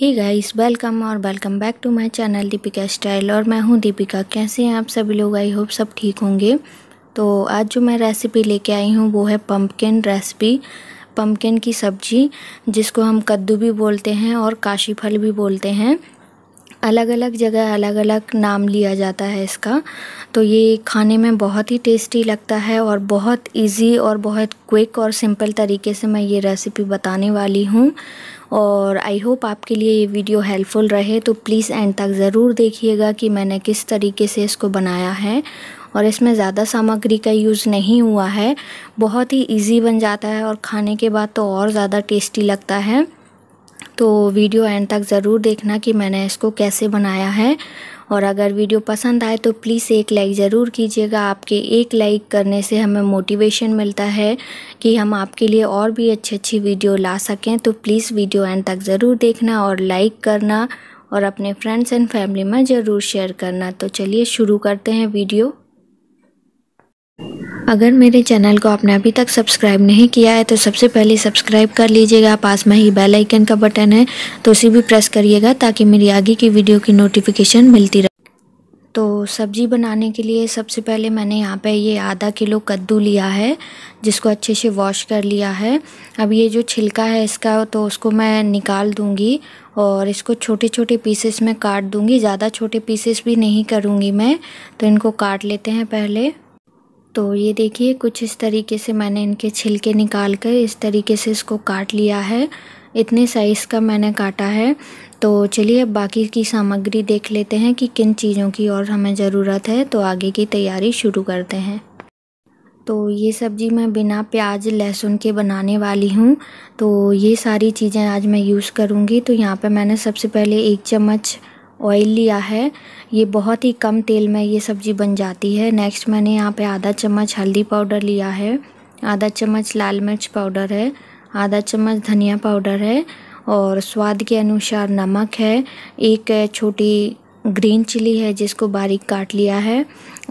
ही guys welcome और welcome back to my channel Deepika style और मैं हूं दीपिका कैसे हैं आप सभी लोग आई होप सब ठीक होंगे तो आज जो मैं रेसिपी लेके आई हूं वो है पम्पकिन रेसिपी पम्पकिन की सब्ज़ी जिसको हम कद्दू भी बोलते हैं और काशी फल भी बोलते हैं अलग अलग जगह अलग अलग नाम लिया जाता है इसका तो ये खाने में बहुत ही टेस्टी लगता है और बहुत इजी और बहुत क्विक और सिंपल तरीके से मैं ये रेसिपी बताने वाली हूँ और आई होप आपके लिए ये वीडियो हेल्पफुल रहे तो प्लीज़ एंड तक ज़रूर देखिएगा कि मैंने किस तरीके से इसको बनाया है और इसमें ज़्यादा सामग्री का यूज़ नहीं हुआ है बहुत ही इजी बन जाता है और खाने के बाद तो और ज़्यादा टेस्टी लगता है तो वीडियो एंड तक ज़रूर देखना कि मैंने इसको कैसे बनाया है और अगर वीडियो पसंद आए तो प्लीज़ एक लाइक ज़रूर कीजिएगा आपके एक लाइक करने से हमें मोटिवेशन मिलता है कि हम आपके लिए और भी अच्छी अच्छी वीडियो ला सकें तो प्लीज़ वीडियो एंड तक ज़रूर देखना और लाइक करना और अपने फ्रेंड्स एंड फैमिली में ज़रूर शेयर करना तो चलिए शुरू करते हैं वीडियो अगर मेरे चैनल को आपने अभी तक सब्सक्राइब नहीं किया है तो सबसे पहले सब्सक्राइब कर लीजिएगा पास में ही बेल आइकन का बटन है तो उसे भी प्रेस करिएगा ताकि मेरी आगे की वीडियो की नोटिफिकेशन मिलती रहे तो सब्ज़ी बनाने के लिए सबसे पहले मैंने यहाँ पे ये आधा किलो कद्दू लिया है जिसको अच्छे से वॉश कर लिया है अब ये जो छिलका है इसका तो उसको मैं निकाल दूँगी और इसको छोटे छोटे पीसेस में काट दूँगी ज़्यादा छोटे पीसेस भी नहीं करूँगी मैं तो इनको काट लेते हैं पहले तो ये देखिए कुछ इस तरीके से मैंने इनके छिलके निकाल कर इस तरीके से इसको काट लिया है इतने साइज़ का मैंने काटा है तो चलिए अब बाकी की सामग्री देख लेते हैं कि किन चीज़ों की और हमें ज़रूरत है तो आगे की तैयारी शुरू करते हैं तो ये सब्ज़ी मैं बिना प्याज लहसुन के बनाने वाली हूँ तो ये सारी चीज़ें आज मैं यूज़ करूँगी तो यहाँ पे मैंने सबसे पहले एक चम्मच ऑयल लिया है ये बहुत ही कम तेल में ये सब्ज़ी बन जाती है नेक्स्ट मैंने यहाँ पे आधा चम्मच हल्दी पाउडर लिया है आधा चम्मच लाल मिर्च पाउडर है आधा चम्मच धनिया पाउडर है और स्वाद के अनुसार नमक है एक छोटी ग्रीन चिली है जिसको बारीक काट लिया है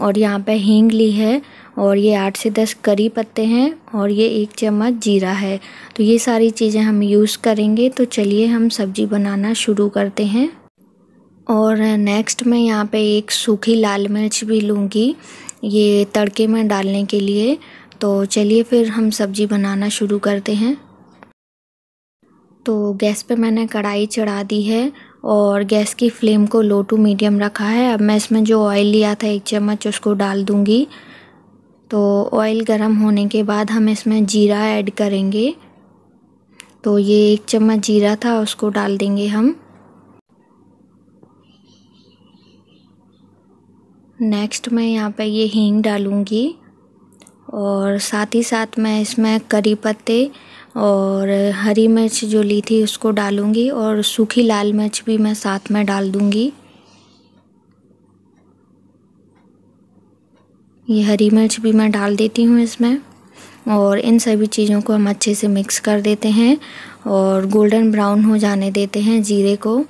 और यहाँ पे हींग ली है और ये आठ से दस करी पत्ते हैं और ये एक चम्मच जीरा है तो ये सारी चीज़ें हम यूज़ करेंगे तो चलिए हम सब्ज़ी बनाना शुरू करते हैं और नेक्स्ट मैं यहाँ पे एक सूखी लाल मिर्च भी लूँगी ये तड़के में डालने के लिए तो चलिए फिर हम सब्ज़ी बनाना शुरू करते हैं तो गैस पे मैंने कढ़ाई चढ़ा दी है और गैस की फ्लेम को लो टू मीडियम रखा है अब मैं इसमें जो ऑयल लिया था एक चम्मच उसको डाल दूँगी तो ऑयल गर्म होने के बाद हम इसमें जीरा ऐड करेंगे तो ये एक चम्मच जीरा था उसको डाल देंगे हम नेक्स्ट मैं यहाँ पे ये हींग डालूँगी और साथ ही साथ मैं इसमें करी पत्ते और हरी मिर्च जो ली थी उसको डालूँगी और सूखी लाल मिर्च भी मैं साथ में डाल दूँगी ये हरी मिर्च भी मैं डाल देती हूँ इसमें और इन सभी चीज़ों को हम अच्छे से मिक्स कर देते हैं और गोल्डन ब्राउन हो जाने देते हैं जीरे को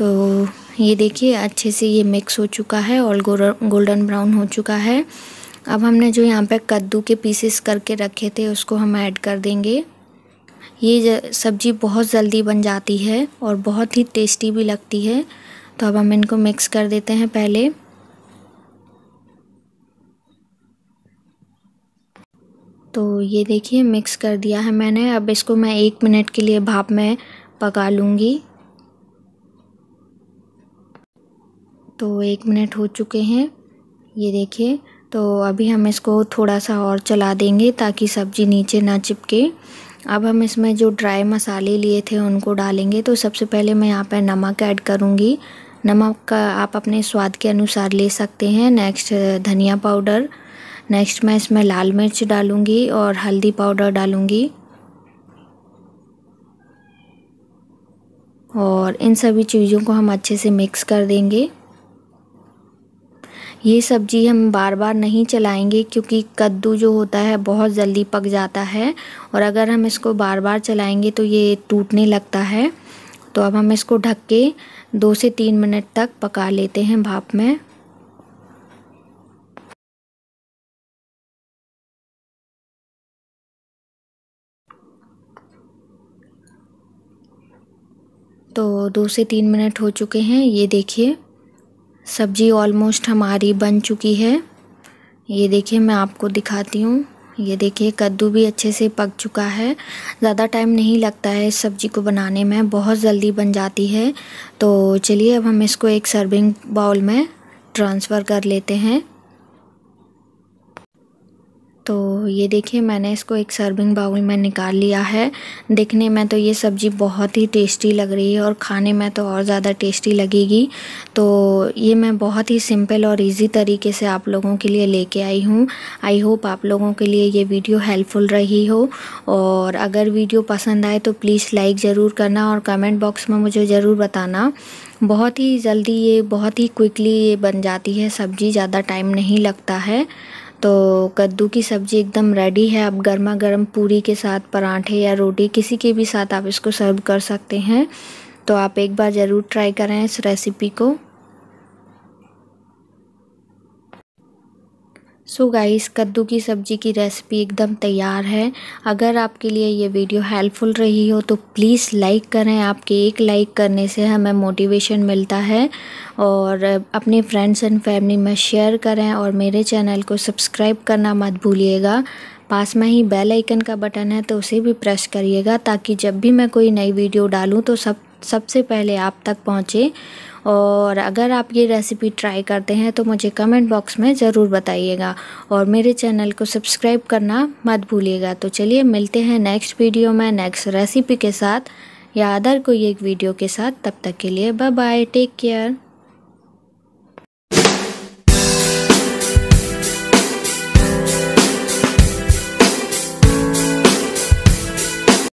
तो ये देखिए अच्छे से ये मिक्स हो चुका है और गोल्डन ब्राउन हो चुका है अब हमने जो यहाँ पे कद्दू के पीसेस करके रखे थे उसको हम ऐड कर देंगे ये सब्ज़ी बहुत जल्दी बन जाती है और बहुत ही टेस्टी भी लगती है तो अब हम इनको मिक्स कर देते हैं पहले तो ये देखिए मिक्स कर दिया है मैंने अब इसको मैं एक मिनट के लिए भाप में पका लूँगी तो एक मिनट हो चुके हैं ये देखिए तो अभी हम इसको थोड़ा सा और चला देंगे ताकि सब्ज़ी नीचे ना चिपके अब हम इसमें जो ड्राई मसाले लिए थे उनको डालेंगे तो सबसे पहले मैं यहाँ पर नमक ऐड करूँगी नमक का आप अपने स्वाद के अनुसार ले सकते हैं नेक्स्ट धनिया पाउडर नेक्स्ट मैं इसमें लाल मिर्च डालूँगी और हल्दी पाउडर डालूँगी और इन सभी चीज़ों को हम अच्छे से मिक्स कर देंगे ये सब्ज़ी हम बार बार नहीं चलाएंगे क्योंकि कद्दू जो होता है बहुत जल्दी पक जाता है और अगर हम इसको बार बार चलाएंगे तो ये टूटने लगता है तो अब हम इसको ढक के दो से तीन मिनट तक पका लेते हैं भाप में तो दो से तीन मिनट हो चुके हैं ये देखिए सब्ज़ी ऑलमोस्ट हमारी बन चुकी है ये देखिए मैं आपको दिखाती हूँ ये देखिए कद्दू भी अच्छे से पक चुका है ज़्यादा टाइम नहीं लगता है इस सब्ज़ी को बनाने में बहुत जल्दी बन जाती है तो चलिए अब हम इसको एक सर्विंग बाउल में ट्रांसफ़र कर लेते हैं तो ये देखिए मैंने इसको एक सर्विंग बाउल में निकाल लिया है देखने में तो ये सब्ज़ी बहुत ही टेस्टी लग रही है और खाने में तो और ज़्यादा टेस्टी लगेगी तो ये मैं बहुत ही सिंपल और इजी तरीके से आप लोगों के लिए लेके आई हूँ आई होप आप लोगों के लिए ये वीडियो हेल्पफुल रही हो और अगर वीडियो पसंद आए तो प्लीज़ लाइक ज़रूर करना और कमेंट बॉक्स में मुझे ज़रूर बताना बहुत ही जल्दी ये बहुत ही क्विकली ये बन जाती है सब्ज़ी ज़्यादा टाइम नहीं लगता है तो कद्दू की सब्ज़ी एकदम रेडी है आप गर्मा गर्म पूरी के साथ पराठे या रोटी किसी के भी साथ आप इसको सर्व कर सकते हैं तो आप एक बार ज़रूर ट्राई करें इस रेसिपी को सो so गाइस कद्दू की सब्ज़ी की रेसिपी एकदम तैयार है अगर आपके लिए ये वीडियो हेल्पफुल रही हो तो प्लीज़ लाइक करें आपके एक लाइक करने से हमें मोटिवेशन मिलता है और अपने फ्रेंड्स एंड फैमिली में शेयर करें और मेरे चैनल को सब्सक्राइब करना मत भूलिएगा पास में ही बेल आइकन का बटन है तो उसे भी प्रेस करिएगा ताकि जब भी मैं कोई नई वीडियो डालूँ तो सब सबसे पहले आप तक पहुंचे और अगर आप ये रेसिपी ट्राई करते हैं तो मुझे कमेंट बॉक्स में ज़रूर बताइएगा और मेरे चैनल को सब्सक्राइब करना मत भूलिएगा तो चलिए मिलते हैं नेक्स्ट वीडियो में नेक्स्ट रेसिपी के साथ या अदर कोई एक वीडियो के साथ तब तक के लिए बाय बाय टेक केयर